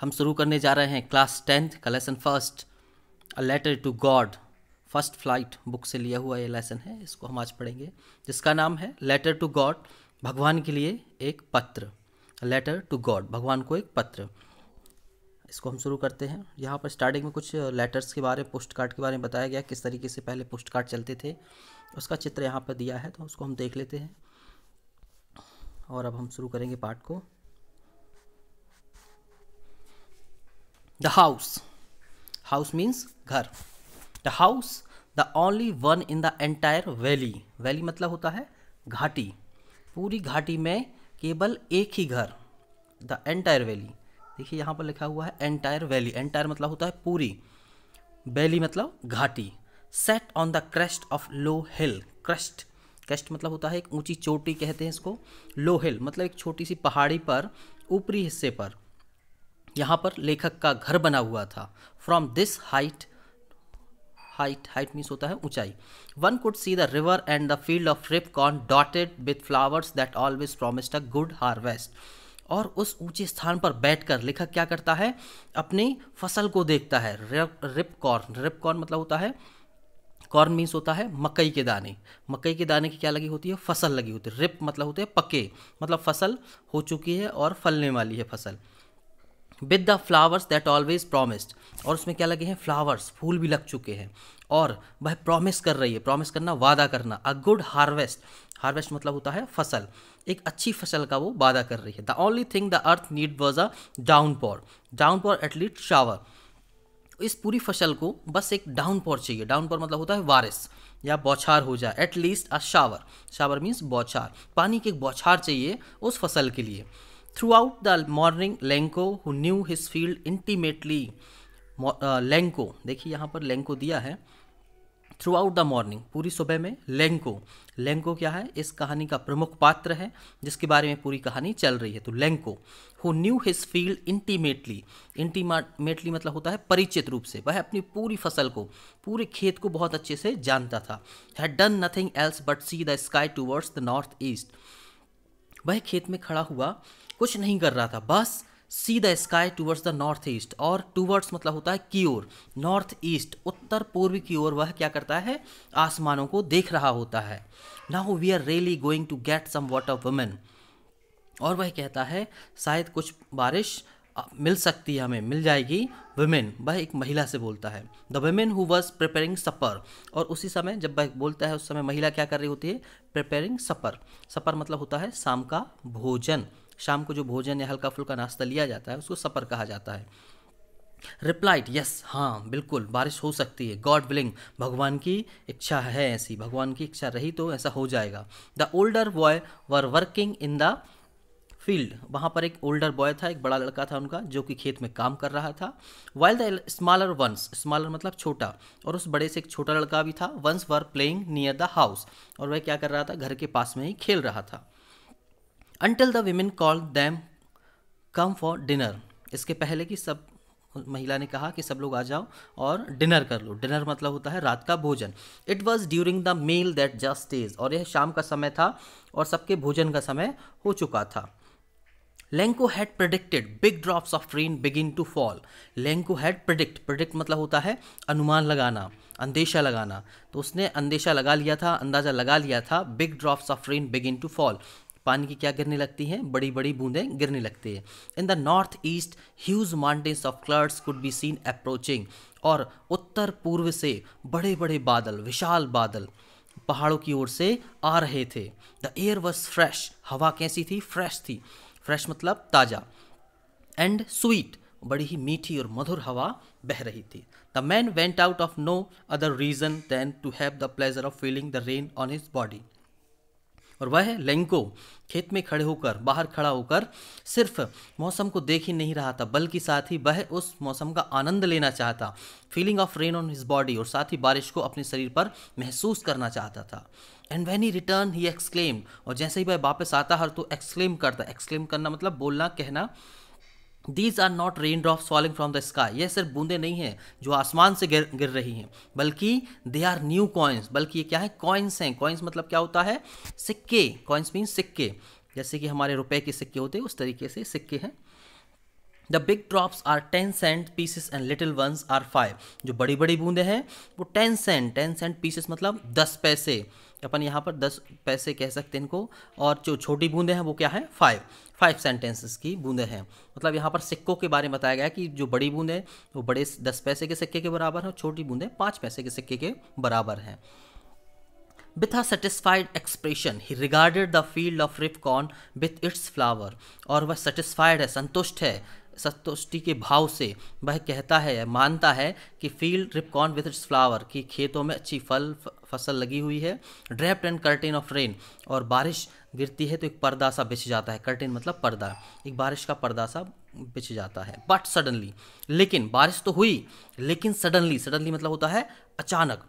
हम शुरू करने जा रहे हैं क्लास टेंथ का lesson first a letter to God first flight book से लिया हुआ ये लेसन है इसको हम आज पढ़ेंगे जिसका नाम है लेटर टू गॉड भगवान के लिए एक पत्र लेटर टू गॉड भगवान को एक पत्र इसको हम शुरू करते हैं यहाँ पर स्टार्टिंग में कुछ लेटर्स के बारे में पोस्ट कार्ड के बारे में बताया गया किस तरीके से पहले पोस्ट कार्ड चलते थे उसका चित्र यहाँ पर दिया है तो उसको हम देख लेते हैं और अब हम शुरू करेंगे पाठ को द हाउस हाउस मीन्स घर the house the only one in the entire valley valley मतलब होता है घाटी पूरी घाटी में केवल एक ही घर द एंटायर वैली देखिए यहाँ पर लिखा हुआ है एंटायर वैली एंटायर मतलब होता है पूरी वैली मतलब घाटी set on the crest of low hill crest crest मतलब होता है एक ऊंची चोटी कहते हैं इसको लो हिल मतलब एक छोटी सी पहाड़ी पर ऊपरी हिस्से पर यहाँ पर लेखक का घर बना हुआ था from this height height height means होता है ऊंचाई one could see the river and the field of ripe corn dotted with flowers that always promised a good harvest और उस ऊंचे स्थान पर बैठकर लेखक क्या करता है अपनी फसल को देखता है रिप कॉर्न रिप कॉर्न मतलब होता है कॉर्न मीन्स होता है मकई के दाने मकई के दाने की क्या लगी होती है फसल लगी होती है रिप मतलब होते हैं पके मतलब फसल हो चुकी है और फलने वाली है फसल with the flowers that always promised और उसमें क्या लगे हैं फ्लावर्स फूल भी लग चुके हैं और वह प्रॉमिस कर रही है प्रॉमिस करना वादा करना अ गुड हार्वेस्ट हार्वेस्ट मतलब होता है फसल एक अच्छी फसल का वो वादा कर रही है the only thing the earth need was a downpour downpour at least shower इस पूरी फसल को बस एक डाउन पॉर चाहिए डाउन पॉर मतलब होता है वारिस या बौछार हो जाए at least a shower shower means बौछार पानी की एक बौछार चाहिए उस फसल के लिए Throughout the morning, Lenko, who knew his field intimately, Lencho uh, देखिए यहाँ पर लेंको दिया है थ्रू आउट द मॉर्निंग पूरी सुबह में लेंको लेंको क्या है इस कहानी का प्रमुख पात्र है जिसके बारे में पूरी कहानी चल रही है तो Lencho who knew his field intimately intimately मतलब होता है परिचित रूप से वह अपनी पूरी फसल को पूरे खेत को बहुत अच्छे से जानता था had done nothing else but see the sky towards the north east वह खेत में खड़ा हुआ कुछ नहीं कर रहा था बस see the sky towards the north east और टूवर्ड्स मतलब होता है की ओर नॉर्थ ईस्ट उत्तर पूर्व की ओर वह क्या करता है आसमानों को देख रहा होता है now we are really going to get some of women और वह कहता है शायद कुछ बारिश मिल सकती है हमें मिल जाएगी वुमेन वह एक महिला से बोलता है the women who was preparing supper और उसी समय जब वह बोलता है उस समय महिला क्या कर रही होती है प्रिपेयरिंग सपर सपर मतलब होता है शाम का भोजन शाम को जो भोजन या हल्का फुल्का नाश्ता लिया जाता है उसको सपर कहा जाता है रिप्लाइड यस हाँ बिल्कुल बारिश हो सकती है गॉड विलिंग भगवान की इच्छा है ऐसी भगवान की इच्छा रही तो ऐसा हो जाएगा the older boy were working in the field वहाँ पर एक ओल्डर बॉय था एक बड़ा लड़का था उनका जो कि खेत में काम कर रहा था while the smaller ones smaller मतलब छोटा और उस बड़े से एक छोटा लड़का भी था ones were playing near the house और वह क्या कर रहा था घर के पास में ही खेल रहा था until the women call them come for dinner इसके पहले कि सब महिला ने कहा कि सब लोग आ जाओ और डिनर कर लो डिनर मतलब होता है रात का भोजन it was during the meal that just is और यह शाम का समय था और सबके भोजन का समय हो चुका था Lencho had predicted big drops of rain begin to fall Lencho had predict predict मतलब होता है अनुमान लगाना अंदेशा लगाना तो उसने अंदेशा लगा लिया था अंदाज़ा लगा लिया था big drops of rain begin to fall पानी की क्या गिरने लगती हैं बड़ी बड़ी बूंदें गिरने लगती है in the north east huge mountains of clouds could be seen approaching और उत्तर पूर्व से बड़े बड़े बादल विशाल बादल पहाड़ों की ओर से आ रहे थे द एयर वॉज फ्रेश हवा कैसी थी फ्रेश थी फ्रेश मतलब ताज़ा एंड स्वीट बड़ी ही मीठी और मधुर हवा बह रही थी the man went out of no other reason than to have the pleasure of feeling the rain on his body और वह लेंको खेत में खड़े होकर बाहर खड़ा होकर सिर्फ मौसम को देख ही नहीं रहा था बल्कि साथ ही वह उस मौसम का आनंद लेना चाहता feeling of rain on his body और साथ ही बारिश को अपने शरीर पर महसूस करना चाहता था and when he return he exclaim और जैसे ही वह वापस आता हर तो एक्सक्लेम करता एक्सक्लेम करना मतलब बोलना कहना these are not rain drops falling from the sky ये सिर्फ बूंदे नहीं हैं जो आसमान से गिर गिर रही हैं बल्कि दे आर न्यू कॉइन्स बल्कि ये क्या है कॉइन्स हैं कॉइन्स मतलब क्या होता है सिक्के कॉइन्स मीन सिक्के जैसे कि हमारे रुपए के सिक्के होते हैं उस तरीके से सिक्के हैं the big drops are ten cent pieces and little ones are five जो बड़ी बड़ी बूंदे हैं वो ten cent ten cent pieces मतलब दस पैसे अपन यहाँ पर दस पैसे कह सकते हैं इनको और जो छोटी बूंदे हैं वो क्या है फाइव फाइव सेंटेंसेस की बूंदे हैं मतलब यहाँ पर सिक्कों के बारे में बताया गया कि जो बड़ी बूंदे वो बड़े दस पैसे के सिक्के के बराबर हैं और छोटी बूंदे पाँच पैसे के सिक्के के बराबर हैं with a satisfied expression he regarded the field of ripcorn with its flower और वह सेटिस्फाइड है संतुष्ट है संतुष्टि के भाव से वह कहता है मानता है कि field ripe corn with its flower कि खेतों में अच्छी फल फसल लगी हुई है draped and curtain of rain और बारिश गिरती है तो एक पर्दा सा बिछ जाता है कर्टेन मतलब पर्दा एक बारिश का पर्दा सा बिछ जाता है बट सडनली लेकिन बारिश तो हुई लेकिन सडनली सडनली मतलब होता है अचानक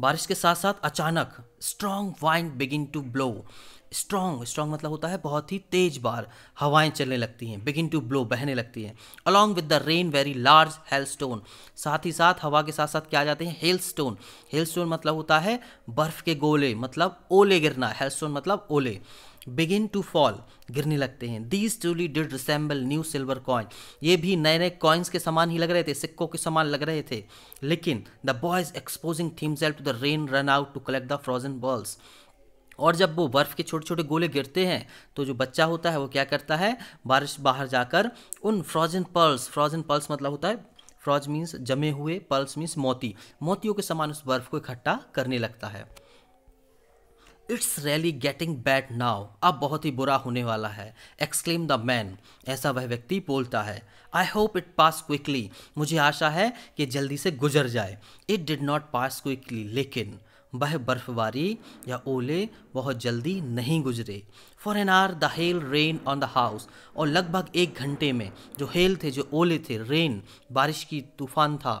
बारिश के साथ साथ अचानक strong wind begin to blow strong strong मतलब होता है बहुत ही तेज बार हवाएं चलने लगती हैं बिगिन टू ब्लो बहने लगती हैं along with the rain very large hail stone साथ ही साथ हवा के साथ साथ क्या आ जाते हैं हेल स्टोन हेल स्टोन मतलब होता है बर्फ के गोले मतलब ओले गिरना हेल स्टोन मतलब ओले बिगिन टू फॉल गिरने लगते हैं these truly did resemble new silver coin ये भी नए नए कॉइन्स के समान ही लग रहे थे सिक्कों के समान लग रहे थे लेकिन the boys exposing themes to the rain run out to collect the frozen balls और जब वो बर्फ़ के छोटे छोटे गोले गिरते हैं तो जो बच्चा होता है वो क्या करता है बारिश बाहर जाकर उन फ्रोजन पल्स फ्रोजन पल्स मतलब होता है फ्रॉज मीन्स जमे हुए पल्स मीन्स मोती मोतियों के समान उस बर्फ़ को इकट्ठा करने लगता है it's really getting bad now अब बहुत ही बुरा होने वाला है एक्सक्लेम द मैन ऐसा वह व्यक्ति बोलता है I hope it pass quickly मुझे आशा है कि जल्दी से गुजर जाए it did not pass quickly लेकिन वह बर्फबारी या ओले बहुत जल्दी नहीं गुजरे for an hour the hail rain on the house और लगभग एक घंटे में जो हेल थे जो ओले थे रेन बारिश की तूफान था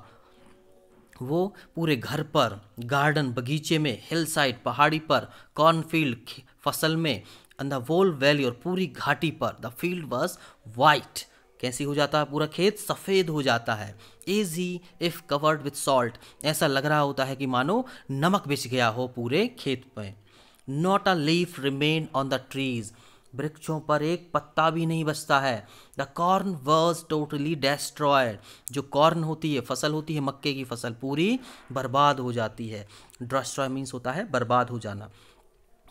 वो पूरे घर पर गार्डन बगीचे में हिल साइड पहाड़ी पर कॉर्नफील्ड फसल में अंदर द वोल वैली और पूरी घाटी पर द फील्ड वॉज वाइट कैसी हो जाता है पूरा खेत सफ़ेद हो जाता है as if covered with salt ऐसा लग रहा होता है कि मानो नमक बिछ गया हो पूरे खेत में not a leaf remain on the trees वृक्षों पर एक पत्ता भी नहीं बचता है the corn was totally destroyed जो कॉर्न होती है फसल होती है मक्के की फसल पूरी बर्बाद हो जाती है डेस्ट्रॉय मीन्स होता है बर्बाद हो जाना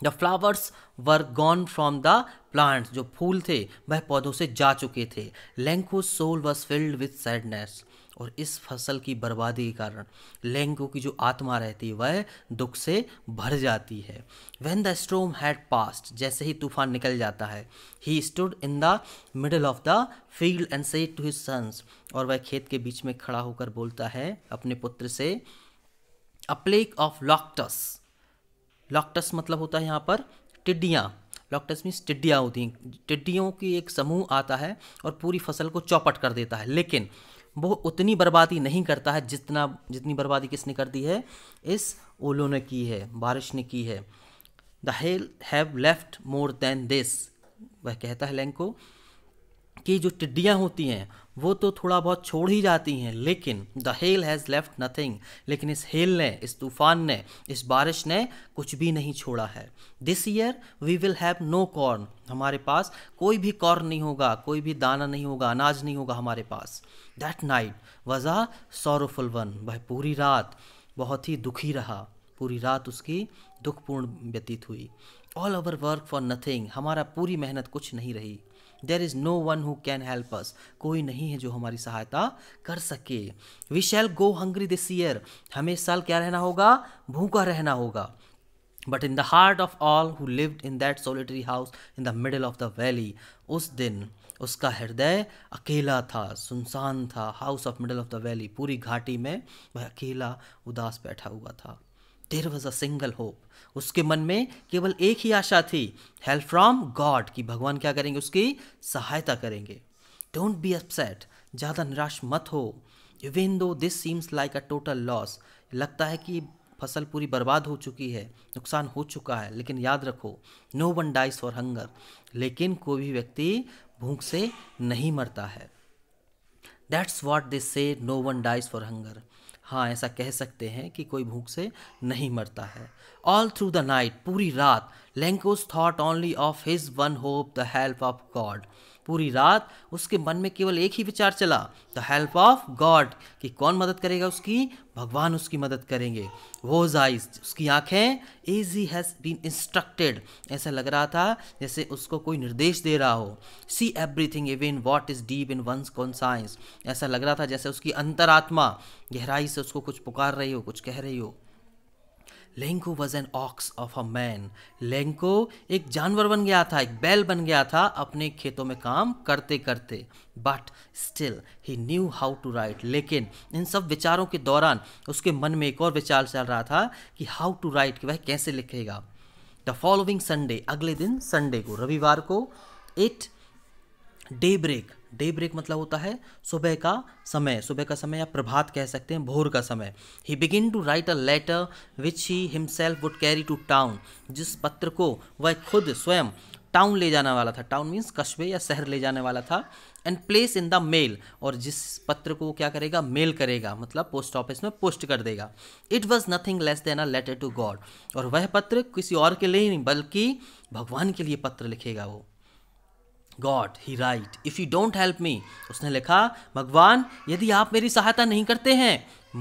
the flowers were gone from the plants जो फूल थे वह पौधों से जा चुके थे Lencho soul was filled with sadness और इस फसल की बर्बादी के कारण लैंगो की जो आत्मा रहती है वह दुख से भर जाती है when the storm had passed जैसे ही तूफान निकल जाता है he stood in the middle of the field and said to his sons और वह खेत के बीच में खड़ा होकर बोलता है अपने पुत्र से अ प्लेक ऑफ लॉक्टस लॉक्टस मतलब होता है यहाँ पर टिड्डियाँ लॉक्टस मीन्स टिड्डियाँ होती हैं टिड्डियों की एक समूह आता है और पूरी फसल को चौपट कर देता है लेकिन वो उतनी बर्बादी नहीं करता है जितना जितनी बर्बादी किसने कर दी है इस ओलो ने की है बारिश ने की है the hail have left more than this वह कहता है लैंग को कि जो टिड्डियाँ होती हैं वो तो थोड़ा बहुत छोड़ ही जाती हैं लेकिन the hail has left nothing लेकिन इस हेल ने इस तूफान ने इस बारिश ने कुछ भी नहीं छोड़ा है this year we will have no corn हमारे पास कोई भी कॉर्न नहीं होगा कोई भी दाना नहीं होगा अनाज नहीं होगा हमारे पास that night was a sorrowful one वह पूरी रात बहुत ही दुखी रहा पूरी रात उसकी दुखपूर्ण व्यतीत हुई all our work for nothing हमारा पूरी मेहनत कुछ नहीं रही there is no one who can help us कोई नहीं है जो हमारी सहायता कर सके we shall go hungry this year हमें इस साल क्या रहना होगा भूखा रहना होगा but in the heart of all who lived in that solitary house in the middle of the valley उस दिन उसका हृदय अकेला था सुनसान था house of middle of the valley पूरी घाटी में वह अकेला उदास बैठा हुआ था there was a single hope उसके मन में केवल एक ही आशा थी हेल्प फ्रॉम गॉड कि भगवान क्या करेंगे उसकी सहायता करेंगे डोंट बी अपसेट ज़्यादा निराश मत हो even though this seems like a total loss लगता है कि फसल पूरी बर्बाद हो चुकी है नुकसान हो चुका है लेकिन याद रखो no one dies for hunger लेकिन कोई भी व्यक्ति भूख से नहीं मरता है that's what this say no one dies for hunger हाँ ऐसा कह सकते हैं कि कोई भूख से नहीं मरता है ऑल थ्रू द नाइट पूरी रात Lencho's thought only of his one hope the help of God पूरी रात उसके मन में केवल एक ही विचार चला द हेल्प ऑफ गॉड कि कौन मदद करेगा उसकी भगवान उसकी मदद करेंगे वो जाइज उसकी आंखें एजी हैज़ बीन इंस्ट्रक्टेड ऐसा लग रहा था जैसे उसको कोई निर्देश दे रहा हो see everything even what is deep in one's conscience ऐसा लग रहा था जैसे उसकी अंतरात्मा गहराई से उसको कुछ पुकार रही हो कुछ कह रही हो Lencho was an ox of a man Lencho एक जानवर बन गया था एक बैल बन गया था अपने खेतों में काम करते करते but still he knew how to write लेकिन इन सब विचारों के दौरान उसके मन में एक और विचार चल रहा था कि हाउ टू राइट वह कैसे लिखेगा द फॉलोइंग संडे अगले दिन संडे को रविवार को at daybreak daybreak मतलब होता है सुबह का समय सुबह का समय या प्रभात कह सकते हैं भोर का समय he begin to write a letter which he himself would carry to town जिस पत्र को वह खुद स्वयं टाउन ले जाने वाला था टाउन मीन्स कस्बे या शहर ले जाने वाला था and place in the mail और जिस पत्र को क्या करेगा मेल करेगा मतलब पोस्ट ऑफिस में पोस्ट कर देगा it was nothing less than a letter to God और वह पत्र किसी और के लिए नहीं बल्कि भगवान के लिए पत्र लिखेगा वो God he write if you don't help me उसने लिखा भगवान यदि आप मेरी सहायता नहीं करते हैं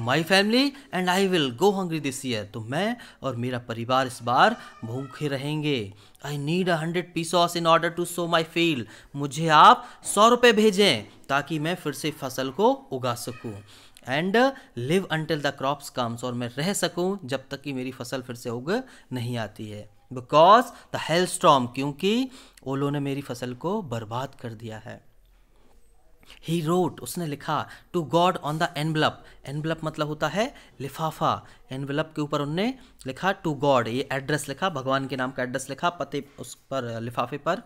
my family and I will go hungry this year तो मैं और मेरा परिवार इस बार भूखे रहेंगे I need a hundred pesos in order to sow my field मुझे आप सौ रुपये भेजें ताकि मैं फिर से फसल को उगा सकूँ and live until the crops comes और मैं रह सकूँ जब तक कि मेरी फसल फिर से उग नहीं आती है बिकॉज द हेल स्टॉम क्योंकि ओलो ने मेरी फसल को बर्बाद कर दिया है ही रोट उसने लिखा to God on the envelope envelope मतलब होता है लिफाफा एनवलप के ऊपर उनने लिखा टू गॉड ये एड्रेस लिखा भगवान के नाम का एड्रेस लिखा पते उस पर लिफाफे पर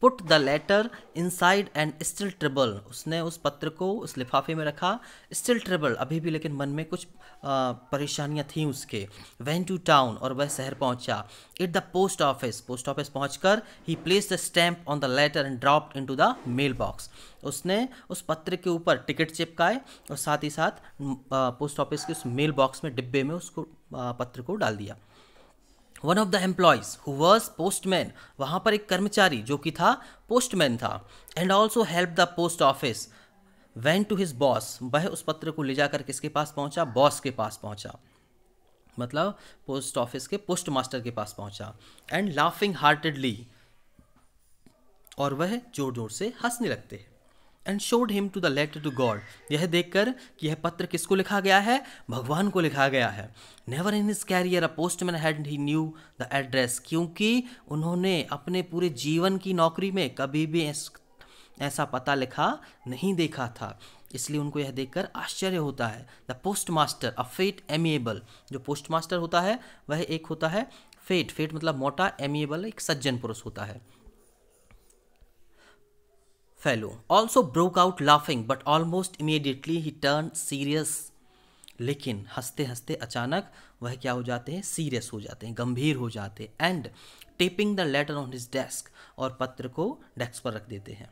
put the letter inside and still trouble उसने उस पत्र को उस लिफाफे में रखा स्टिल ट्रिबल अभी भी लेकिन मन में कुछ परेशानियाँ थीं उसके वैन टू टाउन और वह शहर पहुँचा at the post office post office पहुँच कर he place the stamp on the letter and drop into the mail box उसने उस पत्र के ऊपर टिकट चिपकाए और साथ ही साथ पोस्ट ऑफिस के उस मेल बॉक्स में डिब्बे में उसको पत्र को डाल दिया one of the employees who was postman वहाँ पर एक कर्मचारी जो कि था पोस्टमैन था and also help the post office went to his boss वह उस पत्र को ले जाकर किसके पास पहुँचा बॉस के पास पहुँचा मतलब पोस्ट ऑफिस के पोस्ट मास्टर के पास पहुँचा एंड लाफिंग हार्टेडली और वह जोर जोर से हंसने लगते हैं and showed him to the letter to God यह देखकर कि यह पत्र किसको लिखा गया है भगवान को लिखा गया है never in his career a postman had he knew the address क्योंकि उन्होंने अपने पूरे जीवन की नौकरी में कभी भी ऐसा पता लिखा नहीं देखा था इसलिए उनको यह देखकर आश्चर्य होता है the post master a fat amiable जो पोस्ट मास्टर होता है वह एक होता है फेट फेट मतलब मोटा एमिएबल एक सज्जन पुरुष होता है fellow also broke out laughing but almost immediately he turned serious लेकिन हंसते हंसते अचानक वह क्या हो जाते हैं सीरियस हो जाते हैं गंभीर हो जाते हैं and tapping the letter on his desk और पत्र को डेस्क पर रख देते हैं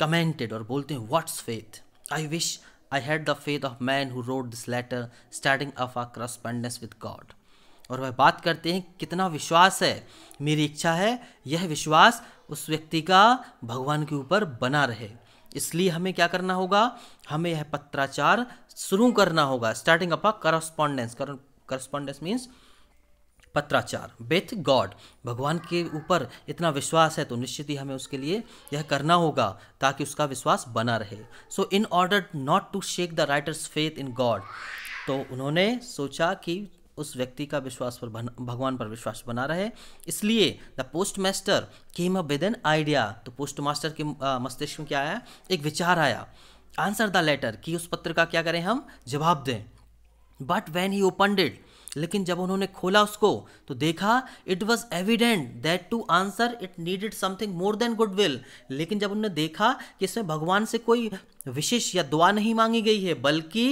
कमेंटेड और बोलते हैं what's faith I wish I had the faith of man who wrote this letter starting up our correspondence with God और वह बात करते हैं कितना विश्वास है मेरी इच्छा है यह विश्वास उस व्यक्ति का भगवान के ऊपर बना रहे इसलिए हमें क्या करना होगा हमें यह पत्राचार शुरू करना होगा starting up correspondence correspondence means पत्राचार विथ गॉड भगवान के ऊपर इतना विश्वास है तो निश्चित ही हमें उसके लिए यह करना होगा ताकि उसका विश्वास बना रहे so in order not to shake the writer's faith in God तो उन्होंने सोचा कि उस व्यक्ति का विश्वास पर भगवान पर विश्वास बना रहे इसलिए the post master came up with an idea तो पोस्ट मास्टर के मस्तिष्क में क्या आया एक विचार आया आंसर द लेटर कि उस पत्र का क्या करें हम जवाब दें but when he opened it लेकिन जब उन्होंने खोला उसको तो देखा it was evident that to answer it needed something more than good will लेकिन जब उन्होंने देखा कि इसमें भगवान से कोई विशेष या दुआ नहीं मांगी गई है बल्कि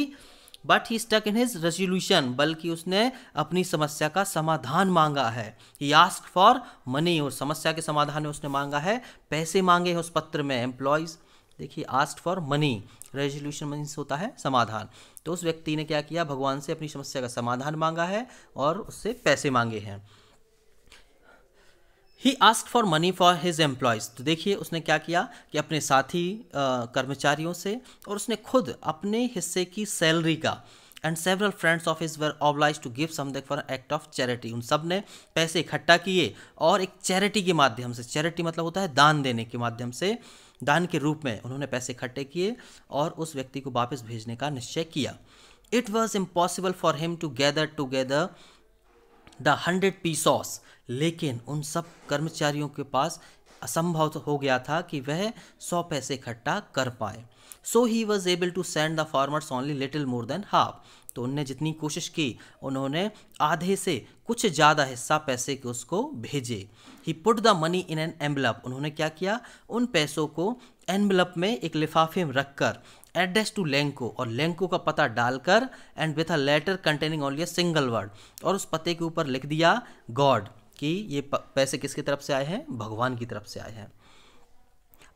but he stuck in his resolution बल्कि उसने अपनी समस्या का समाधान मांगा है ही आस्क फॉर मनी और समस्या के समाधान में उसने मांगा है पैसे मांगे हैं उस पत्र में एम्प्लॉयज़ देखिए ask for money resolution means होता है समाधान तो उस व्यक्ति ने क्या किया भगवान से अपनी समस्या का समाधान मांगा है और उससे पैसे मांगे हैं he ask for money for his employees तो देखिए उसने क्या किया कि अपने साथी कर्मचारियों से और उसने खुद अपने हिस्से की सैलरी का and several friends of his were obliged to give something for act of charity उन सब ने पैसे इकट्ठा किए और एक चैरिटी के माध्यम से चैरिटी मतलब होता है दान देने के माध्यम से दान के रूप में उन्होंने पैसे इकट्ठे किए और उस व्यक्ति को वापस भेजने का निश्चय किया it was impossible for him to gather together the hundred pesos लेकिन उन सब कर्मचारियों के पास असंभव हो गया था कि वह सौ पैसे इकट्ठा कर पाए so he was able to send the farmers only little more than half तो उनने जितनी कोशिश की उन्होंने आधे से कुछ ज़्यादा हिस्सा पैसे के उसको भेजे he put the money in an envelope उन्होंने क्या किया उन पैसों को एनबलप में एक लिफाफे में रख कर एड्रेस टू लेंको और लेंको का पता डालकर and with a letter containing only a single word और उस पते के ऊपर लिख दिया गॉड कि ये पैसे किसकी तरफ से आए हैं भगवान की तरफ से आए हैं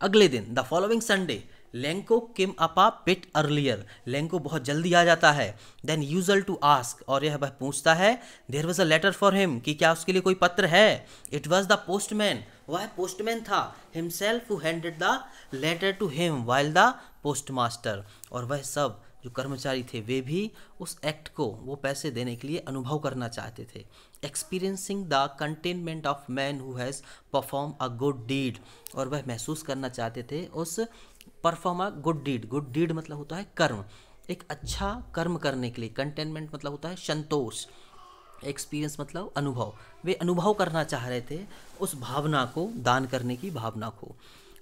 अगले दिन the following Sunday Lencho came a bit earlier Lanco बहुत जल्दी आ जाता है देन यूजल टू आस्क और यह वह पूछता है there was a letter for him कि क्या उसके लिए कोई पत्र है इट वॉज द पोस्टमैन वह पोस्टमैन था himself who handed the letter to him while the postmaster और वह सब जो कर्मचारी थे वे भी उस एक्ट को वो पैसे देने के लिए अनुभव करना चाहते थे experiencing the contentment of man who has perform a good deed और वह महसूस करना चाहते थे उस perform a good deed good deed मतलब होता है कर्म एक अच्छा कर्म करने के लिए कंटेनमेंट मतलब होता है संतोष एक्सपीरियंस मतलब अनुभव वे अनुभव करना चाह रहे थे उस भावना को दान करने की भावना को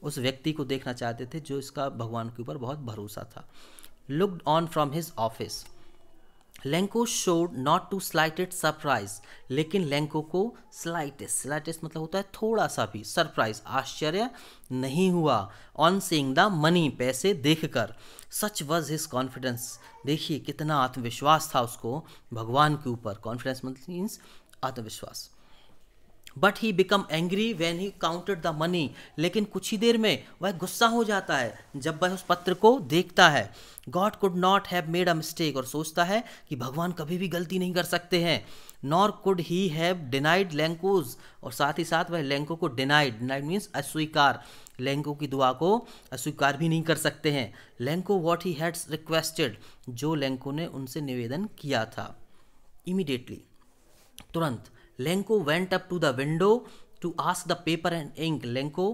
उस व्यक्ति को देखना चाहते थे जो इसका भगवान के ऊपर बहुत भरोसा था looked on from his office Lencho showed not to slightest surprise लेकिन लेंको को स्लाइटेस्ट स्लाइटेस्ट मतलब होता है थोड़ा सा भी सरप्राइज आश्चर्य नहीं हुआ ऑन सीइंग द मनी पैसे देखकर सच वॉज हिज कॉन्फिडेंस देखिए कितना आत्मविश्वास था उसको भगवान के ऊपर कॉन्फिडेंस मतलब मीन्स आत्मविश्वास but he become angry when he counted the money लेकिन कुछ ही देर में वह गुस्सा हो जाता है जब वह उस पत्र को देखता है God could not have made a mistake और सोचता है कि भगवान कभी भी गलती नहीं कर सकते हैं nor could he have denied Lencho's और साथ ही साथ वह लैंको को डिनाइड डिनाइड मीन्स अस्वीकार लैंको की दुआ को अस्वीकार भी नहीं कर सकते हैं Lencho what he had requested जो लैंको ने उनसे निवेदन किया था इमिडिएटली तुरंत Lencho went up to the window to ask the paper and ink Lencho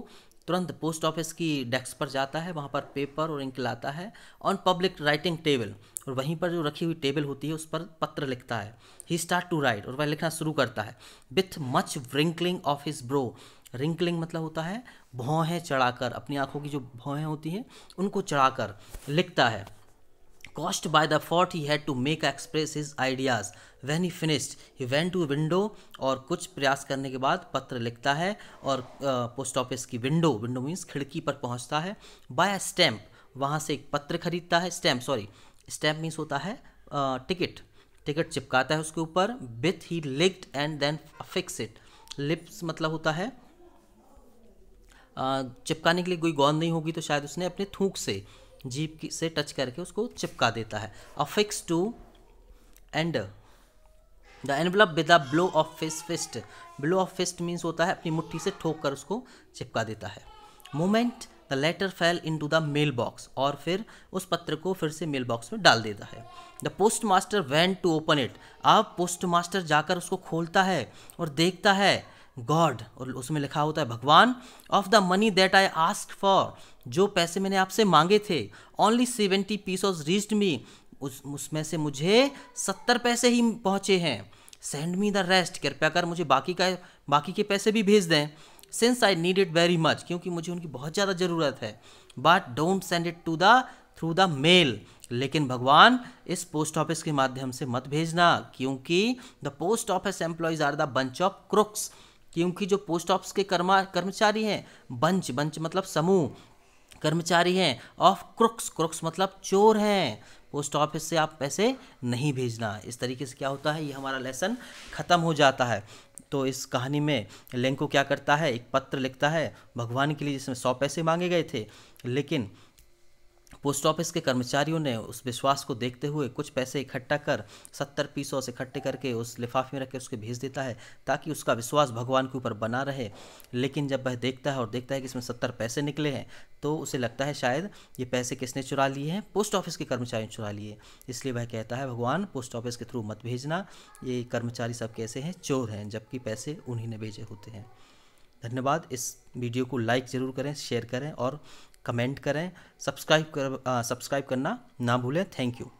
तुरंत पोस्ट ऑफिस की डेस्क पर जाता है वहाँ पर पेपर और इंक लाता है ऑन पब्लिक राइटिंग टेबल और वहीं पर जो रखी हुई टेबल होती है उस पर पत्र लिखता है ही स्टार्ट टू राइट और वह लिखना शुरू करता है with much wrinkling of his brow wrinkling मतलब होता है भौहें चढ़ाकर अपनी आंखों की जो भौहें होती हैं उनको चढ़ाकर लिखता है cost by the effort he had to make express his ideas. When he finished, he went to window और कुछ प्रयास करने के बाद पत्र लिखता है और पोस्ट ऑफिस की विंडो विंडो मीन्स खिड़की पर पहुंचता है बाय अ स्टैम्प वहाँ से एक पत्र खरीदता है स्टैम्प सॉरी स्टैम्प मीन्स होता है टिकट टिकट चिपकाता है उसके ऊपर with he licked and then fix it lips मतलब होता है चिपकाने के लिए कोई गौन नहीं होगी तो शायद उसने अपने थूक से जीप की से टच करके उसको चिपका देता है affix to and the envelope with the blow of fist fist blow of fist means होता है अपनी मुट्ठी से ठोक कर उसको चिपका देता है moment the letter fell into the mail box और फिर उस पत्र को फिर से मेल बॉक्स में डाल देता है the post master went to open it अब पोस्ट मास्टर जाकर उसको खोलता है और देखता है गॉड और उसमें लिखा होता है भगवान of the money that I ask for जो पैसे मैंने आपसे मांगे थे only seventy pesos reached me उसमें से मुझे सत्तर पैसे ही पहुँचे हैं सेंड मी द रेस्ट कृपया कर मुझे बाकी का बाकी के पैसे भी भेज दें since I need it very much क्योंकि मुझे उनकी बहुत ज़्यादा ज़रूरत है but don't send it to the through the mail लेकिन भगवान इस पोस्ट ऑफिस के माध्यम से मत भेजना क्योंकि the post office employees are the bunch of crooks क्योंकि जो पोस्ट ऑफिस के कर्मा कर्मचारी हैं बंच बंच मतलब समूह कर्मचारी हैं ऑफ क्रुक्स क्रुक्स मतलब चोर हैं पोस्ट ऑफिस से आप पैसे नहीं भेजना इस तरीके से क्या होता है ये हमारा लेसन ख़त्म हो जाता है तो इस कहानी में लेंको क्या करता है एक पत्र लिखता है भगवान के लिए जिसमें सौ पैसे मांगे गए थे लेकिन पोस्ट ऑफिस के कर्मचारियों ने उस विश्वास को देखते हुए कुछ पैसे इकट्ठा कर सत्तर पीसों से इकट्ठे करके उस लिफाफे में रख के उसके भेज देता है ताकि उसका विश्वास भगवान के ऊपर बना रहे लेकिन जब वह देखता है और देखता है कि इसमें सत्तर पैसे निकले हैं तो उसे लगता है शायद ये पैसे किसने चुरा लिए हैं पोस्ट ऑफिस के कर्मचारियों ने चुरा लिए इसलिए वह कहता है भगवान पोस्ट ऑफिस के थ्रू मत भेजना ये कर्मचारी सब कैसे हैं चोर हैं जबकि पैसे उन्हीं ने भेजे होते हैं धन्यवाद इस वीडियो को लाइक ज़रूर करें शेयर करें और कमेंट करें सब्सक्राइब कर सब्सक्राइब करना ना भूलें थैंक यू